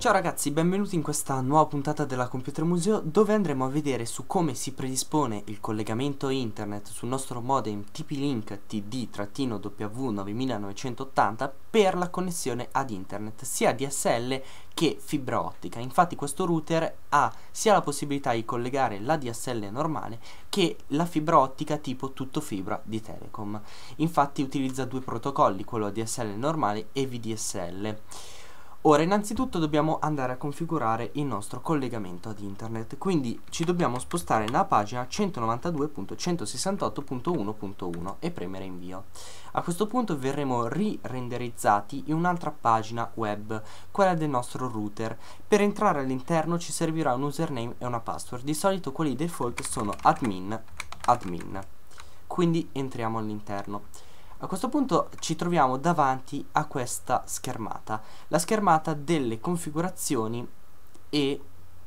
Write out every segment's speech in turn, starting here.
Ciao ragazzi, benvenuti in questa nuova puntata della Computer Museo dove andremo a vedere su come si predispone il collegamento internet sul nostro modem TP-Link TD-W9980 per la connessione ad internet sia DSL che fibra ottica. Infatti questo router ha sia la possibilità di collegare la DSL normale che la fibra ottica tipo tutto fibra di Telecom. Infatti utilizza due protocolli, quello ADSL normale e VDSL. Ora innanzitutto dobbiamo andare a configurare il nostro collegamento ad internet, quindi ci dobbiamo spostare nella pagina 192.168.1.1 e premere invio. A questo punto verremo rirenderizzati in un'altra pagina web, quella del nostro router. Per entrare all'interno ci servirà un username e una password, di solito quelli default sono admin, admin. Quindi entriamo all'interno. A questo punto ci troviamo davanti a questa schermata, la schermata delle configurazioni e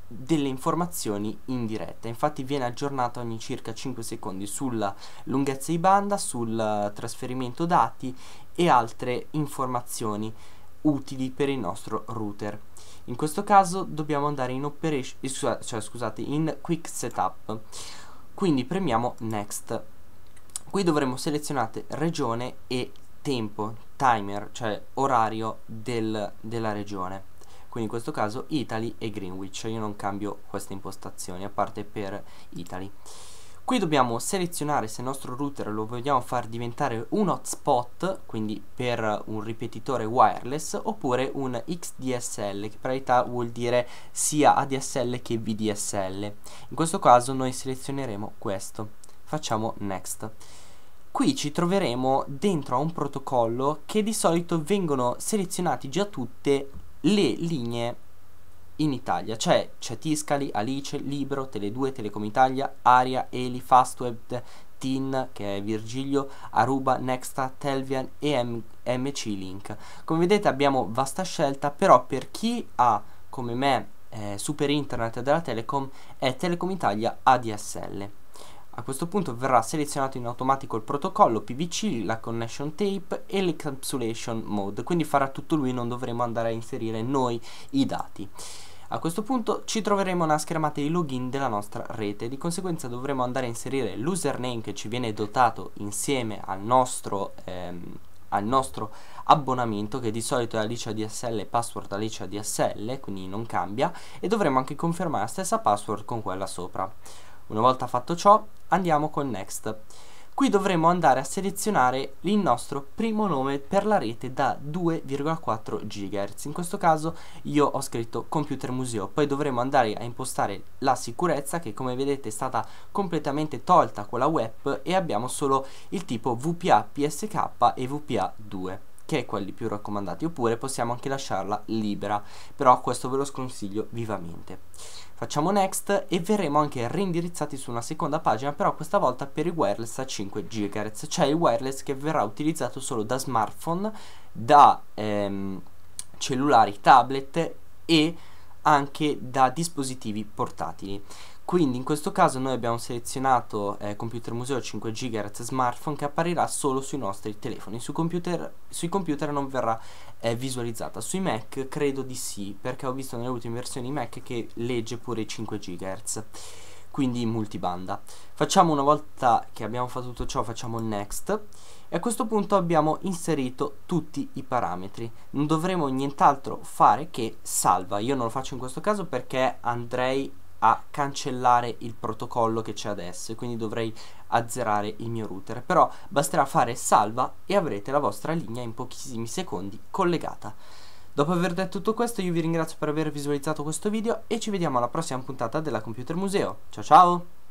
delle informazioni in diretta infatti viene aggiornata ogni circa 5 secondi sulla lunghezza di banda sul trasferimento dati e altre informazioni utili per il nostro router in questo caso dobbiamo andare in operation cioè scusate in quick setup quindi premiamo next Qui dovremo selezionare regione e tempo, timer, cioè orario del, della regione. Quindi in questo caso Italy e Greenwich, io non cambio queste impostazioni a parte per Italy. Qui dobbiamo selezionare se il nostro router lo vogliamo far diventare un hotspot, quindi per un ripetitore wireless, oppure un XDSL, che per realtà vuol dire sia ADSL che VDSL. In questo caso noi selezioneremo questo facciamo next qui ci troveremo dentro a un protocollo che di solito vengono selezionati già tutte le linee in Italia, cioè c'è Tiscali, Alice, Libro, Tele2, Telecom Italia, Aria, Eli, Fastweb, TIN che è Virgilio, Aruba, Nexta, Telvian e MC-Link. Come vedete abbiamo vasta scelta, però per chi ha come me eh, Super Internet della Telecom è Telecom Italia ADSL. A questo punto verrà selezionato in automatico il protocollo PVC, la connection tape e l'encapsulation mode, quindi farà tutto lui, non dovremo andare a inserire noi i dati. A questo punto ci troveremo una schermata di login della nostra rete, di conseguenza dovremo andare a inserire l'username che ci viene dotato insieme al nostro, ehm, al nostro abbonamento che di solito è Alicia DSL e password Alicia DSL, quindi non cambia, e dovremo anche confermare la stessa password con quella sopra. Una volta fatto ciò andiamo con Next. Qui dovremo andare a selezionare il nostro primo nome per la rete da 2,4 GHz. In questo caso io ho scritto Computer Museo, poi dovremo andare a impostare la sicurezza che come vedete è stata completamente tolta con la web e abbiamo solo il tipo VPA PSK e VPA2 che quelli più raccomandati oppure possiamo anche lasciarla libera però questo ve lo sconsiglio vivamente facciamo next e verremo anche reindirizzati su una seconda pagina però questa volta per i wireless a 5 GHz cioè il wireless che verrà utilizzato solo da smartphone da ehm, cellulari tablet e anche da dispositivi portatili quindi in questo caso noi abbiamo selezionato eh, computer museo 5 GHz smartphone che apparirà solo sui nostri telefoni, Su computer, sui computer non verrà eh, visualizzata, sui Mac credo di sì perché ho visto nelle ultime versioni Mac che legge pure i 5 GHz quindi multibanda. Facciamo una volta che abbiamo fatto tutto ciò, facciamo next e a questo punto abbiamo inserito tutti i parametri. Non dovremo nient'altro fare che salva. Io non lo faccio in questo caso perché andrei a cancellare il protocollo che c'è adesso e quindi dovrei azzerare il mio router però basterà fare salva e avrete la vostra linea in pochissimi secondi collegata dopo aver detto tutto questo io vi ringrazio per aver visualizzato questo video e ci vediamo alla prossima puntata della Computer Museo ciao ciao